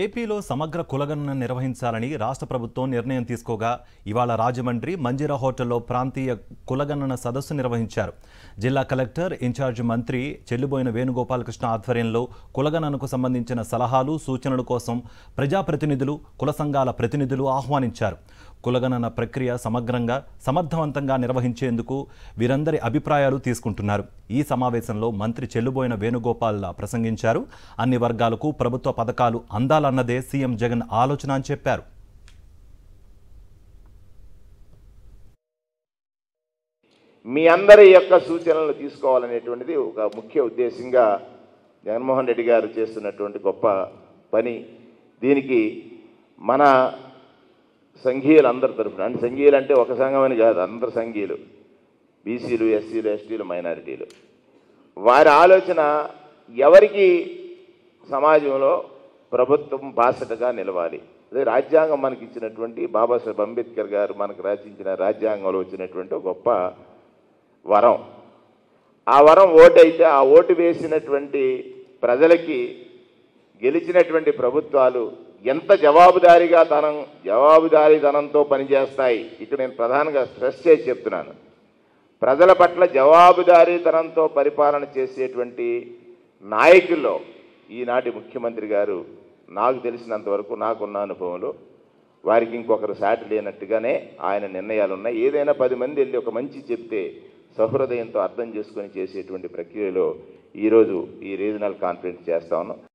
ఏపీలో సమగ్ర కులగణన నిర్వహించాలని రాష్ట్ర ప్రభుత్వం నిర్ణయం తీసుకోగా ఇవాళ రాజమండ్రి మంజిరా హోటల్లో ప్రాంతీయ కులగణన సదస్సు నిర్వహించారు జిల్లా కలెక్టర్ ఇన్ఛార్జ్ మంత్రి చెల్లుబోయిన వేణుగోపాలకృష్ణ ఆధ్వర్యంలో కులగణనకు సంబంధించిన సలహాలు సూచనల కోసం ప్రజాప్రతినిధులు కుల సంఘాల ప్రతినిధులు ఆహ్వానించారు కులగణన ప్రక్రియ సమగ్రంగా సమర్థవంతంగా నిర్వహించేందుకు వీరందరి అభిప్రాయాలు తీసుకుంటున్నారు ఈ సమావేశంలో మంత్రి చెల్లుబోయిన వేణుగోపాల్ ప్రసంగించారు అన్ని వర్గాలకు ప్రభుత్వ పథకాలు అందాలన్నదే సీఎం జగన్ ఆలోచన అని చెప్పారు మీ అందరి యొక్క సూచనలు తీసుకోవాలనేటువంటిది ఒక ముఖ్య ఉద్దేశంగా జగన్మోహన్ రెడ్డి గారు చేస్తున్నటువంటి గొప్ప పని దీనికి మన సంఘీయులు అందరి తరఫున అంటే సంఘీయులు అంటే ఒక సంఘమని కాదు అందరు సంఘీయులు బీసీలు ఎస్సీలు ఎస్టీలు మైనారిటీలు వారి ఆలోచన ఎవరికి సమాజంలో ప్రభుత్వం బాసటగా నిలవాలి అదే రాజ్యాంగం మనకి ఇచ్చినటువంటి బాబాసాహెబ్ అంబేద్కర్ గారు మనకు రచించిన రాజ్యాంగంలో వచ్చినటువంటి గొప్ప వరం ఆ వరం ఓటు అయితే ఆ ఓటు వేసినటువంటి ప్రజలకి గెలిచినటువంటి ప్రభుత్వాలు ఎంత జవాబుదారీగా తనం ధనంతో పనిచేస్తాయి ఇక్కడ నేను ప్రధానంగా స్ట్రెస్ చేసి చెప్తున్నాను ప్రజల పట్ల జవాబుదారీతనంతో పరిపాలన చేసేటువంటి నాయకుల్లో ఈనాటి ముఖ్యమంత్రి గారు నాకు తెలిసినంతవరకు నాకున్న అనుభవంలో వారికి ఇంకొకరు సాటి లేనట్టుగానే ఆయన నిర్ణయాలు ఉన్నాయి ఏదైనా పది మంది వెళ్ళి ఒక మంచి చెప్తే సహృదయంతో అర్థం చేసుకొని చేసేటువంటి ప్రక్రియలో ఈరోజు ఈ రీజనల్ కాన్ఫరెన్స్ చేస్తా ఉన్నాం